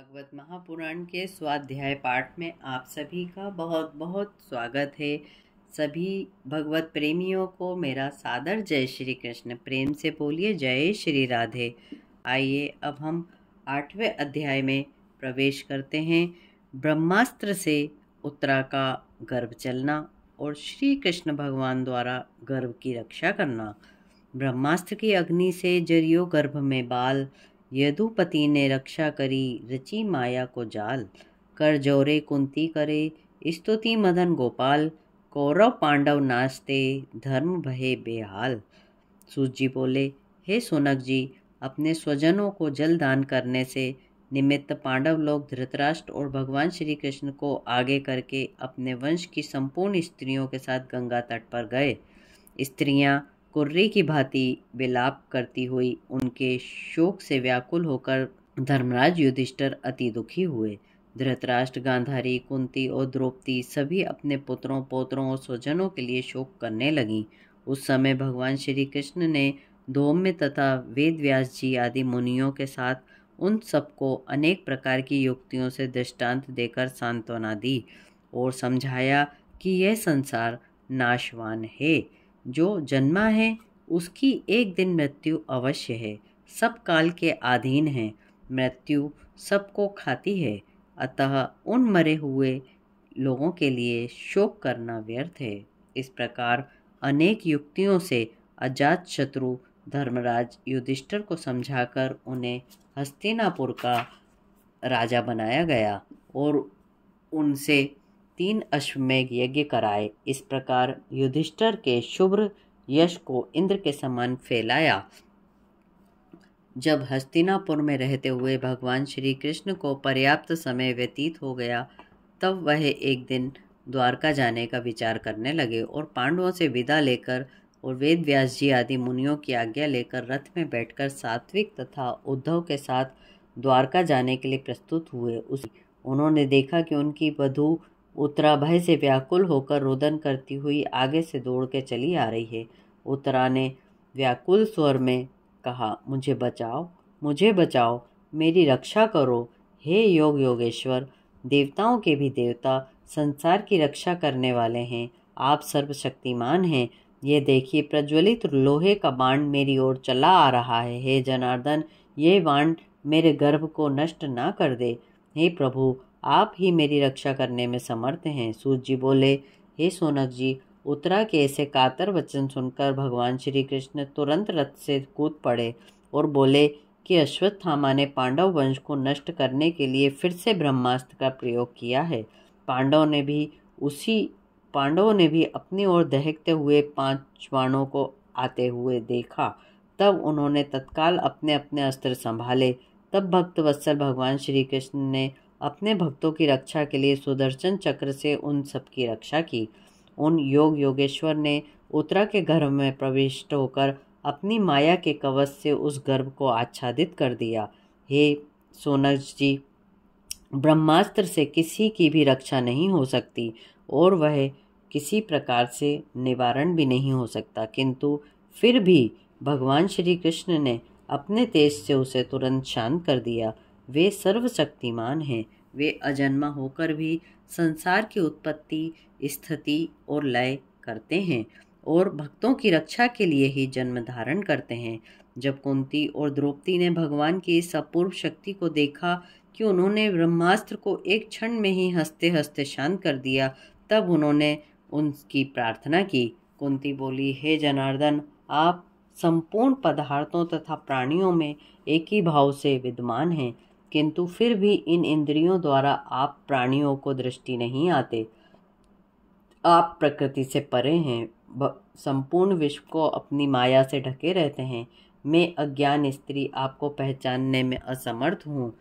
भागवत महापुराण के स्वाध्याय पाठ में आप सभी का बहुत बहुत स्वागत है सभी भगवत प्रेमियों को मेरा सादर जय श्री कृष्ण प्रेम से बोलिए जय श्री राधे आइए अब हम आठवें अध्याय में प्रवेश करते हैं ब्रह्मास्त्र से उत्तरा का गर्भ चलना और श्री कृष्ण भगवान द्वारा गर्भ की रक्षा करना ब्रह्मास्त्र की अग्नि से जरियो गर्भ में बाल यदुपति ने रक्षा करी रची माया को जाल कर जोरे कुंती करे स्तुति मदन गोपाल कौरव पांडव नाचते धर्म भये बेहाल सूत जी बोले हे सोनक जी अपने स्वजनों को जल दान करने से निमित्त पांडव लोग धृतराष्ट्र और भगवान श्री कृष्ण को आगे करके अपने वंश की संपूर्ण स्त्रियों के साथ गंगा तट पर गए स्त्रियां कुर्रे की भांति विलाप करती हुई उनके शोक से व्याकुल होकर धर्मराज युधिष्ठर अति दुखी हुए धृतराष्ट्र गांधारी कुंती और द्रौपदी सभी अपने पुत्रों पोत्रों और स्वजनों के लिए शोक करने लगीं उस समय भगवान श्री कृष्ण ने धोम्य तथा वेद व्यास जी आदि मुनियों के साथ उन सबको अनेक प्रकार की युक्तियों से दृष्टांत देकर सांत्वना दी और समझाया कि यह संसार नाशवान है जो जन्मा है उसकी एक दिन मृत्यु अवश्य है सब काल के अधीन है मृत्यु सबको खाती है अतः उन मरे हुए लोगों के लिए शोक करना व्यर्थ है इस प्रकार अनेक युक्तियों से अजात शत्रु धर्मराज युधिष्ठर को समझाकर उन्हें हस्तिनापुर का राजा बनाया गया और उनसे तीन अश्वमेघ यज्ञ कराए इस प्रकार युधिष्ठर के शुभ्र यश को इंद्र के समान फैलाया जब हस्तिनापुर में रहते हुए भगवान श्री कृष्ण को पर्याप्त समय व्यतीत हो गया तब वह एक दिन द्वारका जाने का विचार करने लगे और पांडवों से विदा लेकर और वेद व्यास जी आदि मुनियों की आज्ञा लेकर रथ में बैठकर सात्विक तथा उद्धव के साथ द्वारका जाने के लिए प्रस्तुत हुए उस उन्होंने देखा कि उनकी वधु उत्तरा भय से व्याकुल होकर रोदन करती हुई आगे से दौड़ के चली आ रही है उत्तरा ने व्याकुल स्वर में कहा मुझे बचाओ मुझे बचाओ मेरी रक्षा करो हे योग योगेश्वर देवताओं के भी देवता संसार की रक्षा करने वाले हैं आप सर्वशक्तिमान हैं ये देखिए प्रज्वलित लोहे का बाण मेरी ओर चला आ रहा है हे जनार्दन ये बाण मेरे गर्भ को नष्ट ना कर दे हे प्रभु आप ही मेरी रक्षा करने में समर्थ हैं सूत जी बोले हे सोनक जी उत्तरा के ऐसे कातर वचन सुनकर भगवान श्री कृष्ण तुरंत रथ से कूद पड़े और बोले कि अश्वत्थामा ने पांडव वंश को नष्ट करने के लिए फिर से ब्रह्मास्त्र का प्रयोग किया है पांडव ने भी उसी पांडवों ने भी अपनी ओर दहकते हुए पांच बाणों को आते हुए देखा तब उन्होंने तत्काल अपने अपने अस्त्र संभाले तब भक्त वत्सल भगवान श्री कृष्ण ने अपने भक्तों की रक्षा के लिए सुदर्शन चक्र से उन सबकी रक्षा की उन योग योगेश्वर ने उत्तरा के गर्भ में प्रविष्ट होकर अपनी माया के कवच से उस गर्भ को आच्छादित कर दिया हे सोनज जी ब्रह्मास्त्र से किसी की भी रक्षा नहीं हो सकती और वह किसी प्रकार से निवारण भी नहीं हो सकता किंतु फिर भी भगवान श्री कृष्ण ने अपने तेज से उसे तुरंत शांत कर दिया वे सर्वशक्तिमान हैं वे अजन्मा होकर भी संसार की उत्पत्ति स्थिति और लय करते हैं और भक्तों की रक्षा के लिए ही जन्म धारण करते हैं जब कुंती और द्रौपदी ने भगवान की इस अपूर्व शक्ति को देखा कि उन्होंने ब्रह्मास्त्र को एक क्षण में ही हंसते हंसते शांत कर दिया तब उन्होंने उनकी प्रार्थना की कुंती बोली हे जनार्दन आप संपूर्ण पदार्थों तथा प्राणियों में एक ही भाव से विद्यमान हैं किंतु फिर भी इन इंद्रियों द्वारा आप प्राणियों को दृष्टि नहीं आते आप प्रकृति से परे हैं संपूर्ण विश्व को अपनी माया से ढके रहते हैं मैं अज्ञान स्त्री आपको पहचानने में असमर्थ हूँ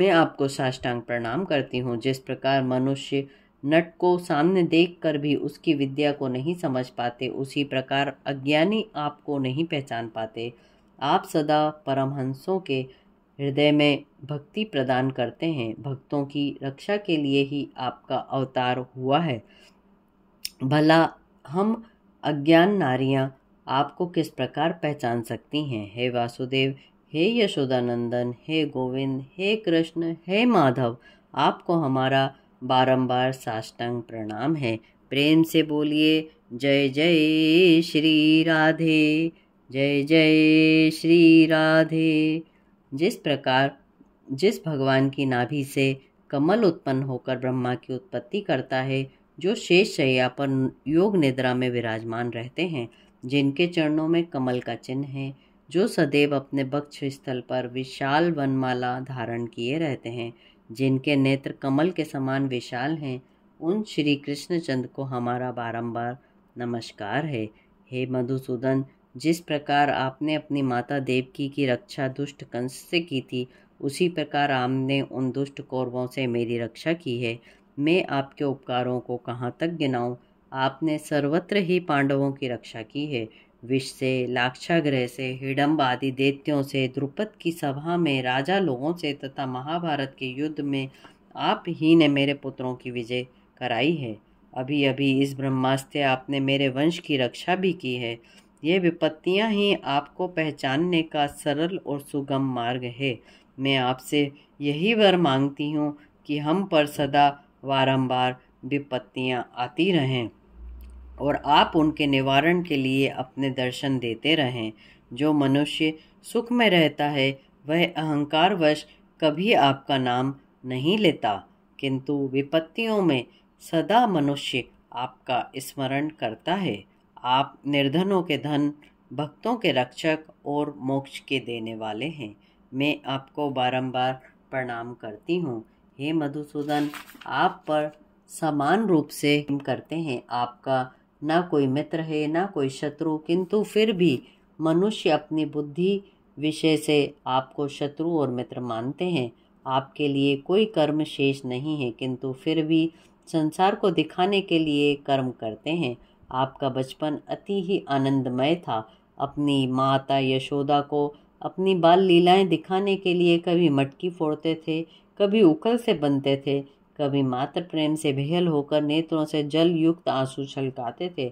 मैं आपको साष्टांग प्रणाम करती हूँ जिस प्रकार मनुष्य नट को सामने देखकर भी उसकी विद्या को नहीं समझ पाते उसी प्रकार अज्ञानी आपको नहीं पहचान पाते आप सदा परमहंसों के हृदय में भक्ति प्रदान करते हैं भक्तों की रक्षा के लिए ही आपका अवतार हुआ है भला हम अज्ञान नारियाँ आपको किस प्रकार पहचान सकती हैं हे वासुदेव हे यशोदानंदन हे गोविंद हे कृष्ण हे माधव आपको हमारा बारंबार साष्टांग प्रणाम है प्रेम से बोलिए जय जय श्री राधे जय जय श्री राधे जिस प्रकार जिस भगवान की नाभि से कमल उत्पन्न होकर ब्रह्मा की उत्पत्ति करता है जो शेष शैया पर योग निद्रा में विराजमान रहते हैं जिनके चरणों में कमल का चिन्ह है जो सदैव अपने बक्ष स्थल पर विशाल वनमाला धारण किए रहते हैं जिनके नेत्र कमल के समान विशाल हैं उन श्री कृष्णचंद को हमारा बारंबार नमस्कार है हे मधुसूदन जिस प्रकार आपने अपनी माता देवकी की रक्षा दुष्ट कंस से की थी उसी प्रकार आपने उन दुष्ट कौरवों से मेरी रक्षा की है मैं आपके उपकारों को कहाँ तक गिनाऊँ आपने सर्वत्र ही पांडवों की रक्षा की है विष से लाक्षाग्रह से हिडम्ब आदि देत्यों से द्रुपद की सभा में राजा लोगों से तथा महाभारत के युद्ध में आप ही ने मेरे पुत्रों की विजय कराई है अभी अभी इस ब्रह्मास्त्र आपने मेरे वंश की रक्षा भी की है ये विपत्तियां ही आपको पहचानने का सरल और सुगम मार्ग है मैं आपसे यही वर मांगती हूँ कि हम पर सदा बारम्बार विपत्तियां आती रहें और आप उनके निवारण के लिए अपने दर्शन देते रहें जो मनुष्य सुख में रहता है वह अहंकारवश कभी आपका नाम नहीं लेता किंतु विपत्तियों में सदा मनुष्य आपका स्मरण करता है आप निर्धनों के धन भक्तों के रक्षक और मोक्ष के देने वाले हैं मैं आपको बारंबार प्रणाम करती हूँ हे मधुसूदन आप पर समान रूप से करते हैं आपका ना कोई मित्र है ना कोई शत्रु किंतु फिर भी मनुष्य अपनी बुद्धि विषय से आपको शत्रु और मित्र मानते हैं आपके लिए कोई कर्म शेष नहीं है किंतु फिर भी संसार को दिखाने के लिए कर्म करते हैं आपका बचपन अति ही आनंदमय था अपनी माता यशोदा को अपनी बाल लीलाएं दिखाने के लिए कभी मटकी फोड़ते थे कभी उकल से बनते थे कभी मात्र प्रेम से बेहल होकर नेत्रों से जल युक्त आंसू छलकाते थे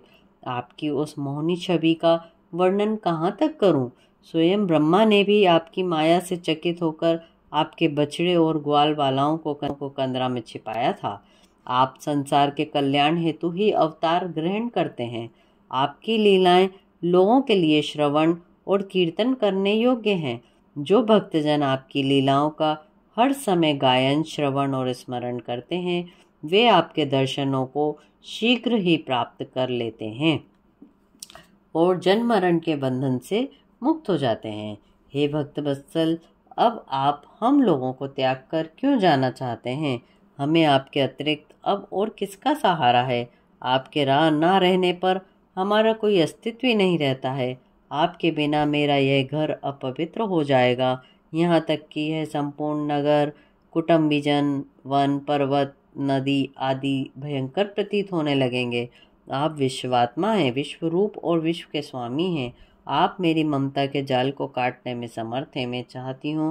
आपकी उस मोहनी छवि का वर्णन कहाँ तक करूँ स्वयं ब्रह्मा ने भी आपकी माया से चकित होकर आपके बछड़े और ग्वाल वालाओं को कंदरा में छिपाया था आप संसार के कल्याण हेतु ही अवतार ग्रहण करते हैं आपकी लीलाएं लोगों के लिए श्रवण और कीर्तन करने योग्य हैं जो भक्तजन आपकी लीलाओं का हर समय गायन श्रवण और स्मरण करते हैं वे आपके दर्शनों को शीघ्र ही प्राप्त कर लेते हैं और जन्म मरण के बंधन से मुक्त हो जाते हैं हे भक्त बत्सल अब आप हम लोगों को त्याग कर क्यों जाना चाहते हैं हमें आपके अतिरिक्त अब और किसका सहारा है आपके राह ना रहने पर हमारा कोई अस्तित्व ही नहीं रहता है आपके बिना मेरा यह घर अपवित्र हो जाएगा यहाँ तक कि यह संपूर्ण नगर कुटुम्बीजन वन पर्वत नदी आदि भयंकर प्रतीत होने लगेंगे आप विश्वात्मा हैं विश्व रूप और विश्व के स्वामी हैं आप मेरी ममता के जाल को काटने में समर्थ हैं मैं चाहती हूँ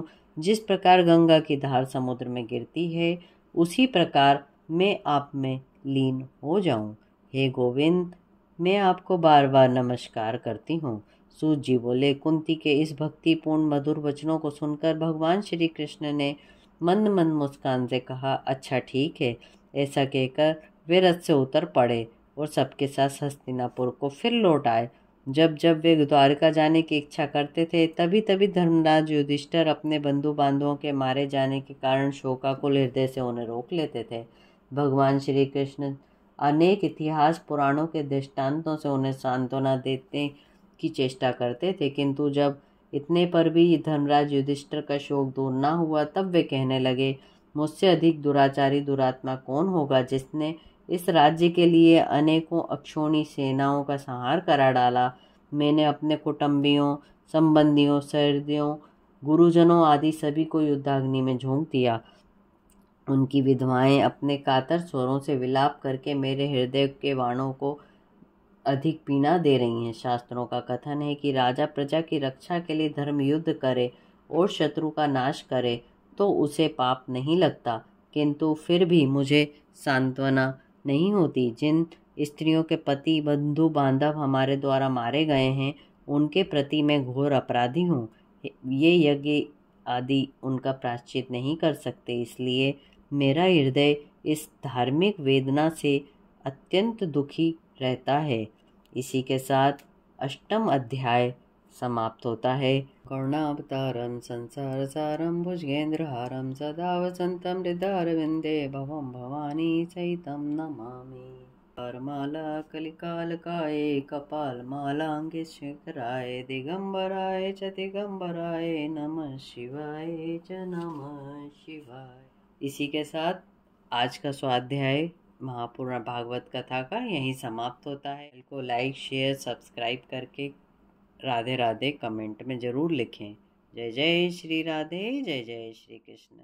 जिस प्रकार गंगा की धार समुद्र में गिरती है उसी प्रकार मैं आप में लीन हो जाऊं हे गोविंद मैं आपको बार बार नमस्कार करती हूँ सूत जी बोले कुंती के इस भक्तिपूर्ण मधुर वचनों को सुनकर भगवान श्री कृष्ण ने मंद मंद मुस्कान से कहा अच्छा ठीक है ऐसा कहकर वे रथ से उतर पड़े और सबके साथ हस्तिनापुर को फिर लौट आए जब जब वे द्वारका जाने की इच्छा करते थे तभी तभी धर्मराज युधिष्ठर अपने बंधु बांधवों के मारे जाने के कारण शोका को हृदय से उन्हें रोक लेते थे भगवान श्री कृष्ण अनेक इतिहास पुराणों के दृष्टांतों से उन्हें सांत्वना देते की चेष्टा करते थे किंतु जब इतने पर भी धर्मराज युधिष्ठर का शोक दूर ना हुआ तब वे कहने लगे मुझसे अधिक दुराचारी दुरात्मा कौन होगा जिसने इस राज्य के लिए अनेकों अक्षोणी सेनाओं का संहार करा डाला मैंने अपने कुटुंबियों संबंधियों सर्दियों गुरुजनों आदि सभी को युद्धाग्नि में झोंक दिया उनकी विधवाएं अपने कातर स्वरों से विलाप करके मेरे हृदय के वाणों को अधिक पीना दे रही हैं शास्त्रों का कथन है कि राजा प्रजा की रक्षा के लिए धर्म युद्ध करे और शत्रु का नाश करे तो उसे पाप नहीं लगता किंतु फिर भी मुझे सांत्वना नहीं होती जिन स्त्रियों के पति बंधु बांधव हमारे द्वारा मारे गए हैं उनके प्रति मैं घोर अपराधी हूँ ये यज्ञ आदि उनका प्राश्चित नहीं कर सकते इसलिए मेरा हृदय इस धार्मिक वेदना से अत्यंत दुखी रहता है इसी के साथ अष्टम अध्याय समाप्त होता है करुणावतारम संसार सारम भुजगेंद्र हारम सदा वसंतम हृदयरविंदे भवम भवानी सहितम नमामि परमाला कलिकाल काय कपाल मालांगे शिखराय दिगंबराय च दिगंबराय नम शिवाय च नम शिवाय इसी के साथ आज का स्वाध्याय महापुराण भागवत कथा का यहीं समाप्त होता है को लाइक शेयर सब्सक्राइब करके राधे राधे कमेंट में ज़रूर लिखें जय जय श्री राधे जय जय श्री कृष्ण